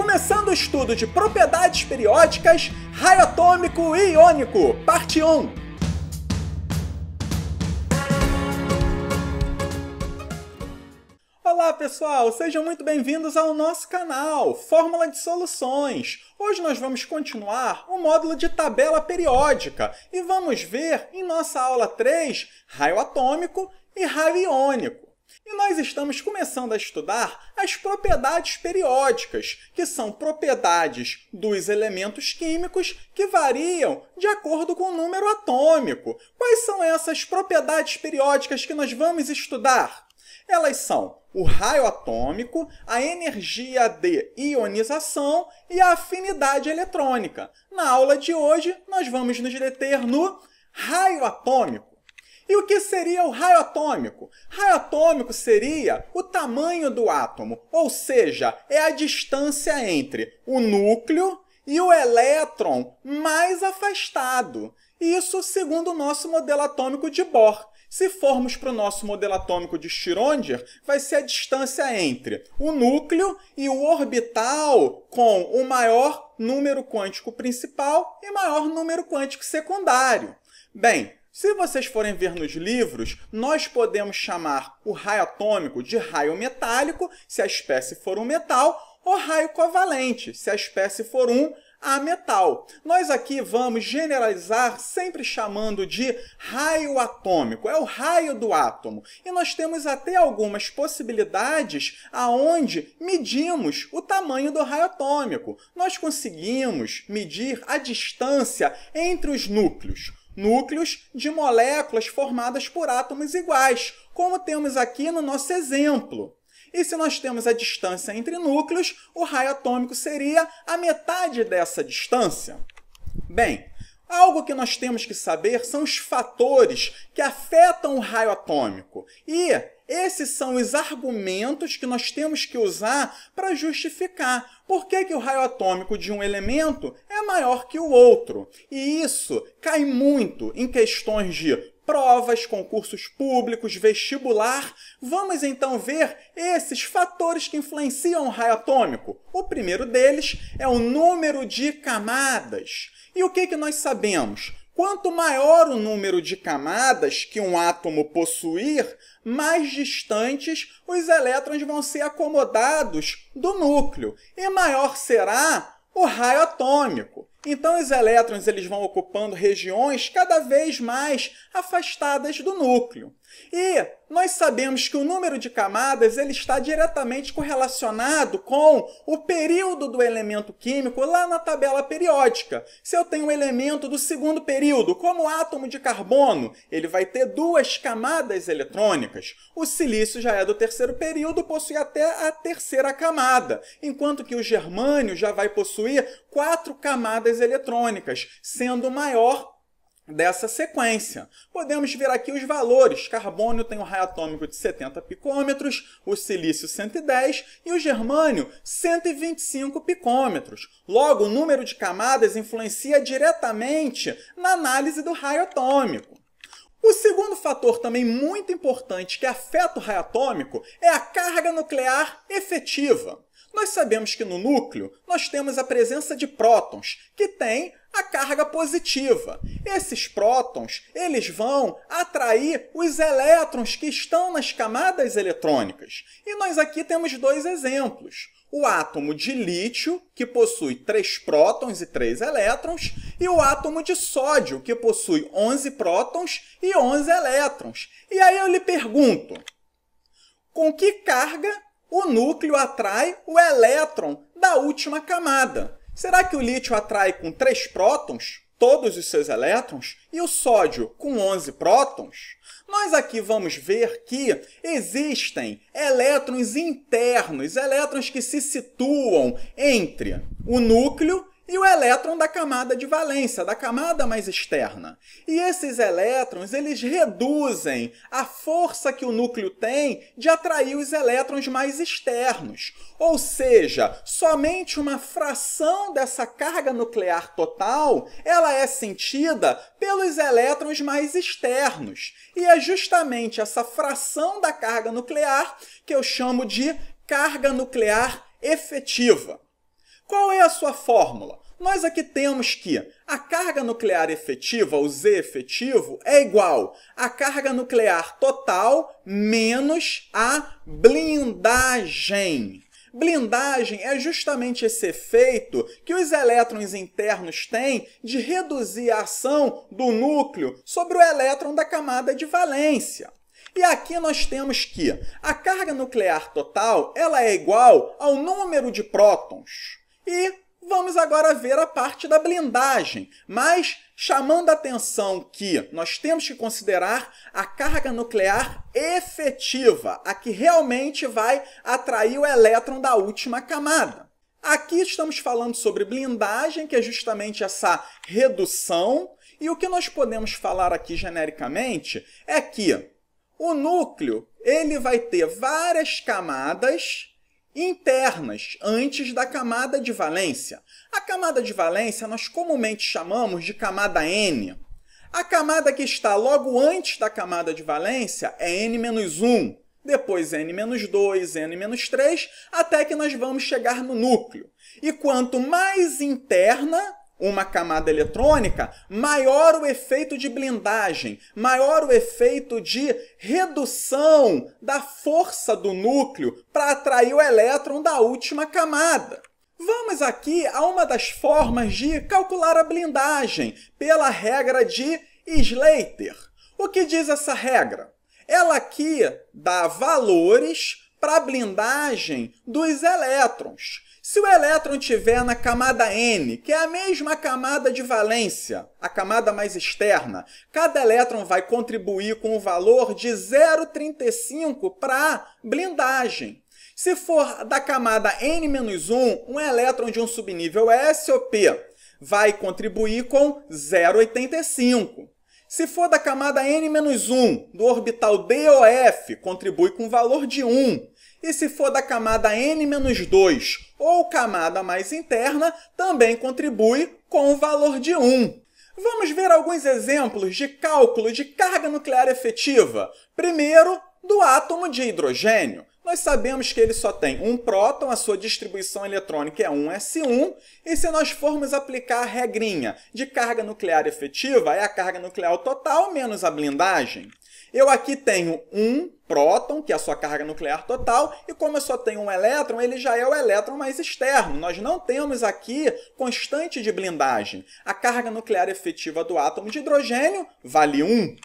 Começando o estudo de propriedades periódicas, raio atômico e iônico, parte 1. Olá pessoal, sejam muito bem-vindos ao nosso canal Fórmula de Soluções. Hoje nós vamos continuar o módulo de tabela periódica e vamos ver em nossa aula 3 raio atômico e raio iônico. E nós estamos começando a estudar as propriedades periódicas, que são propriedades dos elementos químicos que variam de acordo com o número atômico. Quais são essas propriedades periódicas que nós vamos estudar? Elas são o raio atômico, a energia de ionização e a afinidade eletrônica. Na aula de hoje, nós vamos nos deter no raio atômico. E o que seria o raio atômico? Raio atômico seria o tamanho do átomo, ou seja, é a distância entre o núcleo e o elétron mais afastado. Isso segundo o nosso modelo atômico de Bohr. Se formos para o nosso modelo atômico de Schrödinger, vai ser a distância entre o núcleo e o orbital com o maior número quântico principal e maior número quântico secundário. Bem, se vocês forem ver nos livros, nós podemos chamar o raio atômico de raio metálico, se a espécie for um metal, ou raio covalente, se a espécie for um ametal. Nós aqui vamos generalizar sempre chamando de raio atômico, é o raio do átomo. E nós temos até algumas possibilidades aonde medimos o tamanho do raio atômico. Nós conseguimos medir a distância entre os núcleos núcleos de moléculas formadas por átomos iguais, como temos aqui no nosso exemplo. E se nós temos a distância entre núcleos, o raio atômico seria a metade dessa distância. Bem, Algo que nós temos que saber são os fatores que afetam o raio atômico. E esses são os argumentos que nós temos que usar para justificar por que, que o raio atômico de um elemento é maior que o outro. E isso cai muito em questões de provas, concursos públicos, vestibular. Vamos então ver esses fatores que influenciam o raio atômico. O primeiro deles é o número de camadas. E o que, que nós sabemos? Quanto maior o número de camadas que um átomo possuir, mais distantes os elétrons vão ser acomodados do núcleo e maior será o raio atômico. Então os elétrons eles vão ocupando regiões cada vez mais afastadas do núcleo. E nós sabemos que o número de camadas ele está diretamente correlacionado com o período do elemento químico lá na tabela periódica. Se eu tenho um elemento do segundo período, como o átomo de carbono, ele vai ter duas camadas eletrônicas. O silício já é do terceiro período, possui até a terceira camada, enquanto que o germânio já vai possuir quatro camadas eletrônicas, sendo maior dessa sequência. Podemos ver aqui os valores. Carbônio tem um raio atômico de 70 picômetros, o silício 110 e o germânio 125 picômetros. Logo, o número de camadas influencia diretamente na análise do raio atômico. O segundo fator também muito importante que afeta o raio atômico é a carga nuclear efetiva. Nós sabemos que no núcleo nós temos a presença de prótons, que têm a carga positiva. Esses prótons, eles vão atrair os elétrons que estão nas camadas eletrônicas. E nós aqui temos dois exemplos. O átomo de lítio, que possui 3 prótons e 3 elétrons, e o átomo de sódio, que possui 11 prótons e 11 elétrons. E aí eu lhe pergunto, com que carga o núcleo atrai o elétron da última camada. Será que o lítio atrai com 3 prótons todos os seus elétrons e o sódio com 11 prótons? Nós aqui vamos ver que existem elétrons internos, elétrons que se situam entre o núcleo e o elétron da camada de valência, da camada mais externa. E esses elétrons, eles reduzem a força que o núcleo tem de atrair os elétrons mais externos. Ou seja, somente uma fração dessa carga nuclear total, ela é sentida pelos elétrons mais externos. E é justamente essa fração da carga nuclear que eu chamo de carga nuclear efetiva. Qual é a sua fórmula? Nós aqui temos que a carga nuclear efetiva, o Z efetivo, é igual à carga nuclear total menos a blindagem. Blindagem é justamente esse efeito que os elétrons internos têm de reduzir a ação do núcleo sobre o elétron da camada de valência. E aqui nós temos que a carga nuclear total ela é igual ao número de prótons. E vamos agora ver a parte da blindagem, mas chamando a atenção que nós temos que considerar a carga nuclear efetiva, a que realmente vai atrair o elétron da última camada. Aqui estamos falando sobre blindagem, que é justamente essa redução, e o que nós podemos falar aqui genericamente é que o núcleo ele vai ter várias camadas internas, antes da camada de valência. A camada de valência nós comumente chamamos de camada N. A camada que está logo antes da camada de valência é N-1, depois N-2, N-3, até que nós vamos chegar no núcleo. E quanto mais interna, uma camada eletrônica, maior o efeito de blindagem, maior o efeito de redução da força do núcleo para atrair o elétron da última camada. Vamos aqui a uma das formas de calcular a blindagem pela regra de Slater. O que diz essa regra? Ela aqui dá valores para a blindagem dos elétrons. Se o elétron estiver na camada N, que é a mesma camada de valência, a camada mais externa, cada elétron vai contribuir com o um valor de 0,35 para blindagem. Se for da camada N-1, um elétron de um subnível S ou P vai contribuir com 0,85. Se for da camada N-1 do orbital DOF, contribui com valor de 1. E se for da camada N-2 ou camada mais interna, também contribui com o valor de 1. Vamos ver alguns exemplos de cálculo de carga nuclear efetiva. Primeiro, do átomo de hidrogênio. Nós sabemos que ele só tem um próton, a sua distribuição eletrônica é 1s1, e se nós formos aplicar a regrinha de carga nuclear efetiva, é a carga nuclear total menos a blindagem. Eu aqui tenho um próton, que é a sua carga nuclear total, e como eu só tenho um elétron, ele já é o elétron mais externo. Nós não temos aqui constante de blindagem. A carga nuclear efetiva do átomo de hidrogênio vale 1.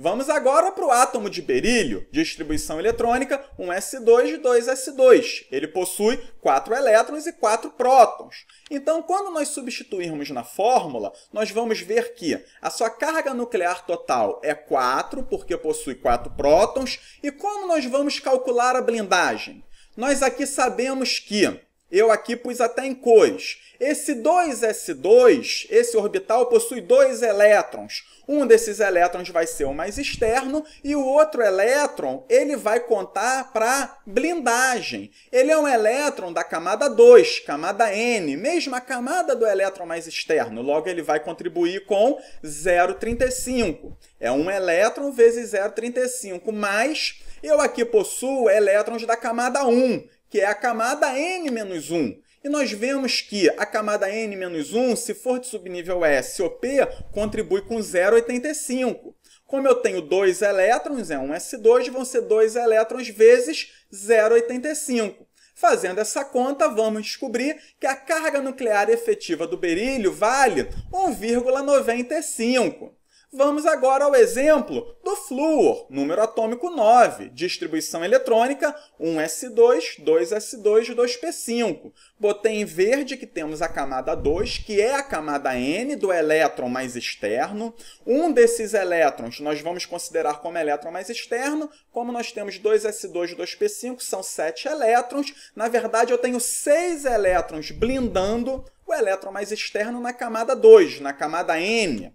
Vamos agora para o átomo de berílio, distribuição eletrônica, 1 S2 e 2S2. Ele possui 4 elétrons e 4 prótons. Então, quando nós substituirmos na fórmula, nós vamos ver que a sua carga nuclear total é 4, porque possui 4 prótons. E como nós vamos calcular a blindagem? Nós aqui sabemos que eu aqui pus até em cores. Esse 2s2, esse orbital, possui dois elétrons. Um desses elétrons vai ser o mais externo e o outro elétron ele vai contar para blindagem. Ele é um elétron da camada 2, camada N, mesma camada do elétron mais externo. Logo, ele vai contribuir com 0,35. É um elétron vezes 0,35, mais eu aqui possuo elétrons da camada 1 que é a camada N-1. E nós vemos que a camada N-1, se for de subnível S ou P, contribui com 0,85. Como eu tenho dois elétrons, é um S2, vão ser dois elétrons vezes 0,85. Fazendo essa conta, vamos descobrir que a carga nuclear efetiva do berílio vale 1,95. Vamos agora ao exemplo do flúor, número atômico 9, distribuição eletrônica 1s2, 2s2, 2p5. Botei em verde que temos a camada 2, que é a camada n do elétron mais externo. Um desses elétrons nós vamos considerar como elétron mais externo. Como nós temos 2s2, 2p5, são 7 elétrons. Na verdade, eu tenho 6 elétrons blindando o elétron mais externo na camada 2, na camada n.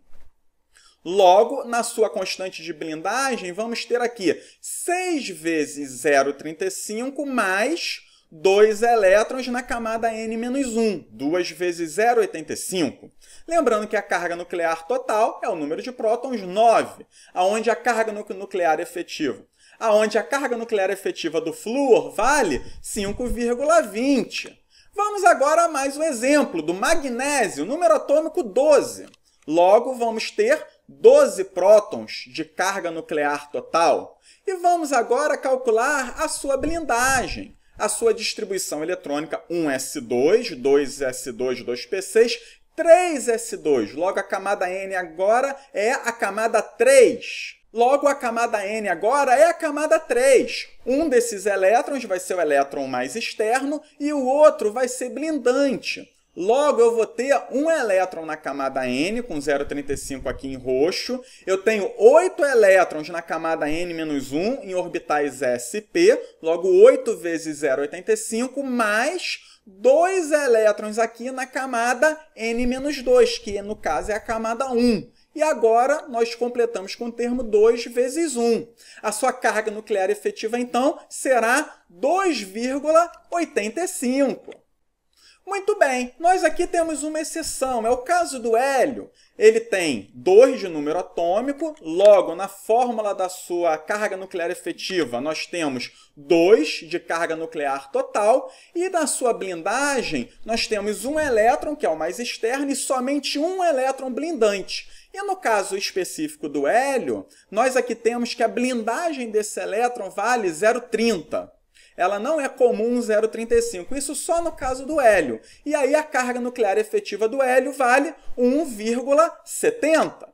Logo, na sua constante de blindagem, vamos ter aqui 6 vezes 0,35 mais 2 elétrons na camada N-1, 2 vezes 0,85. Lembrando que a carga nuclear total é o número de prótons 9, aonde a carga nuclear efetiva aonde a carga nuclear efetiva do flúor vale 5,20. Vamos agora a mais um exemplo do magnésio, número atômico 12. Logo, vamos ter 12 prótons de carga nuclear total. E vamos agora calcular a sua blindagem, a sua distribuição eletrônica 1s2, 2s2, 2p6, 3s2. Logo, a camada n agora é a camada 3. Logo, a camada N agora é a camada 3. Um desses elétrons vai ser o elétron mais externo e o outro vai ser blindante. Logo, eu vou ter um elétron na camada N, com 0,35 aqui em roxo. Eu tenho 8 elétrons na camada N-1 em orbitais SP. Logo, 8 vezes 0,85 mais 2 elétrons aqui na camada N-2, que no caso é a camada 1. E agora nós completamos com o termo 2 vezes 1. A sua carga nuclear efetiva, então, será 2,85. Muito bem, nós aqui temos uma exceção, é o caso do hélio. Ele tem 2 de número atômico, logo na fórmula da sua carga nuclear efetiva nós temos 2 de carga nuclear total e na sua blindagem nós temos um elétron, que é o mais externo, e somente um elétron blindante. E no caso específico do hélio, nós aqui temos que a blindagem desse elétron vale 0,30 ela não é comum 0,35. Isso só no caso do hélio. E aí a carga nuclear efetiva do hélio vale 1,70.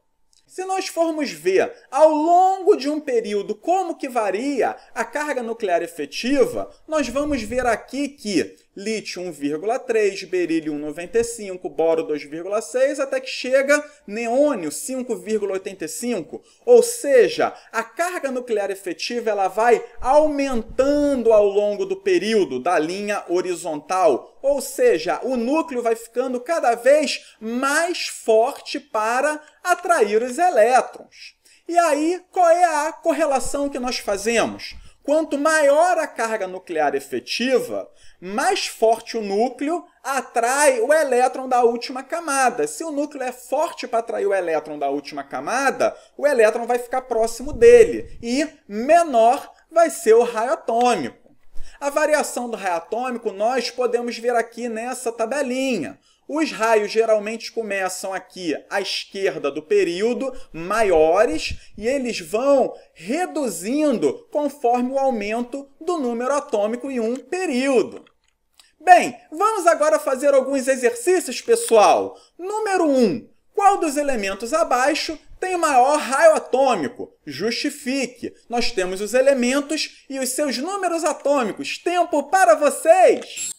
Se nós formos ver ao longo de um período como que varia a carga nuclear efetiva, nós vamos ver aqui que lítio 1,3, berílio 1,95, boro 2,6, até que chega neônio 5,85. Ou seja, a carga nuclear efetiva ela vai aumentando ao longo do período da linha horizontal, ou seja, o núcleo vai ficando cada vez mais forte para atrair os elétrons. E aí, qual é a correlação que nós fazemos? Quanto maior a carga nuclear efetiva, mais forte o núcleo atrai o elétron da última camada. Se o núcleo é forte para atrair o elétron da última camada, o elétron vai ficar próximo dele e menor vai ser o raio atômico. A variação do raio atômico nós podemos ver aqui nessa tabelinha. Os raios geralmente começam aqui à esquerda do período, maiores, e eles vão reduzindo conforme o aumento do número atômico em um período. Bem, vamos agora fazer alguns exercícios, pessoal. Número 1. Um, qual dos elementos abaixo tem o maior raio atômico? Justifique. Nós temos os elementos e os seus números atômicos. Tempo para vocês!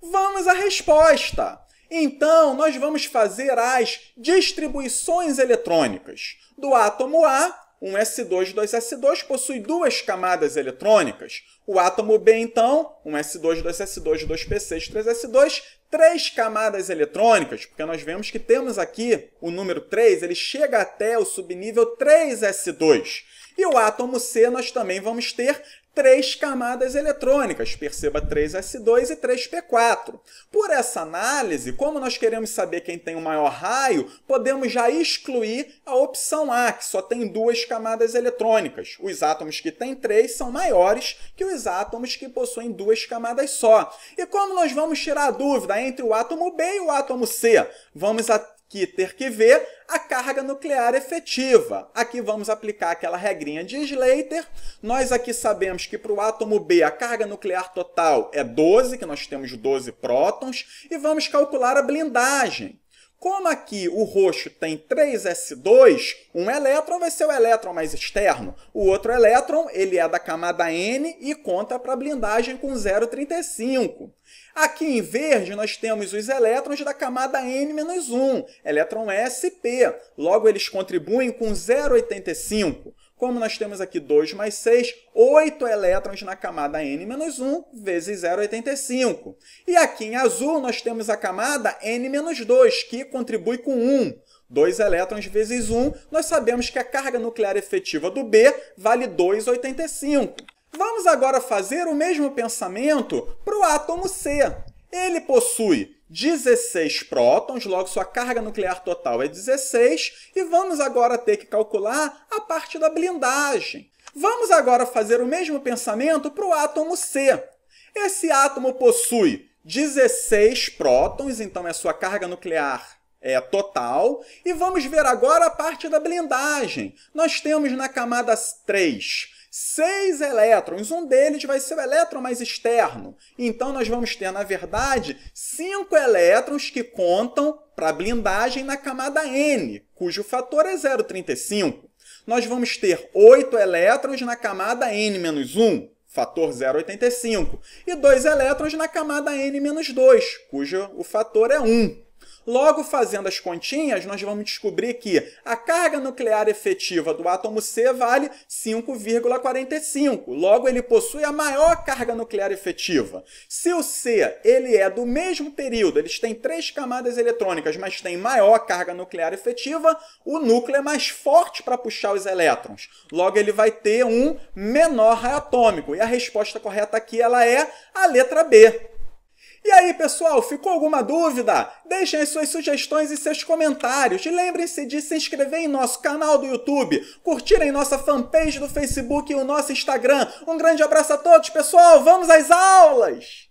Vamos à resposta! Então, nós vamos fazer as distribuições eletrônicas. Do átomo A, um s 2 dois s 2 possui duas camadas eletrônicas. O átomo B, então, um s 2 dois s 2 dois p 6 três s 2 três camadas eletrônicas, porque nós vemos que temos aqui o número 3, ele chega até o subnível 3S2. E o átomo C, nós também vamos ter três camadas eletrônicas, perceba 3s2 e 3p4. Por essa análise, como nós queremos saber quem tem o maior raio, podemos já excluir a opção A, que só tem duas camadas eletrônicas. Os átomos que têm três são maiores que os átomos que possuem duas camadas só. E como nós vamos tirar a dúvida entre o átomo B e o átomo C? Vamos aqui ter que ver a carga nuclear efetiva. Aqui vamos aplicar aquela regrinha de Slater. Nós aqui sabemos que para o átomo B a carga nuclear total é 12, que nós temos 12 prótons, e vamos calcular a blindagem. Como aqui o roxo tem 3s2, um elétron vai ser o elétron mais externo. O outro elétron, ele é da camada N e conta para a blindagem com 0,35. Aqui em verde nós temos os elétrons da camada N-1, elétron S P. Logo eles contribuem com 0,85. Como nós temos aqui 2 mais 6, 8 elétrons na camada N-1 vezes 0,85. E aqui em azul nós temos a camada N-2, que contribui com 1. 2 elétrons vezes 1, nós sabemos que a carga nuclear efetiva do B vale 2,85. Vamos agora fazer o mesmo pensamento para o átomo C. Ele possui 16 prótons, logo sua carga nuclear total é 16, e vamos agora ter que calcular a parte da blindagem. Vamos agora fazer o mesmo pensamento para o átomo C. Esse átomo possui 16 prótons, então é sua carga nuclear é, total. E vamos ver agora a parte da blindagem. Nós temos na camada 3 seis elétrons. Um deles vai ser o elétron mais externo. Então, nós vamos ter, na verdade, cinco elétrons que contam para a blindagem na camada N, cujo fator é 0,35. Nós vamos ter oito elétrons na camada N-1, fator 0,85, e dois elétrons na camada N-2, cujo o fator é 1. Logo, fazendo as continhas, nós vamos descobrir que a carga nuclear efetiva do átomo C vale 5,45. Logo, ele possui a maior carga nuclear efetiva. Se o C ele é do mesmo período, eles têm três camadas eletrônicas, mas têm maior carga nuclear efetiva, o núcleo é mais forte para puxar os elétrons. Logo, ele vai ter um menor raio atômico. E a resposta correta aqui ela é a letra B. E aí, pessoal, ficou alguma dúvida? Deixem as suas sugestões e seus comentários. E lembrem-se de se inscrever em nosso canal do YouTube, curtirem nossa fanpage do Facebook e o nosso Instagram. Um grande abraço a todos, pessoal. Vamos às aulas!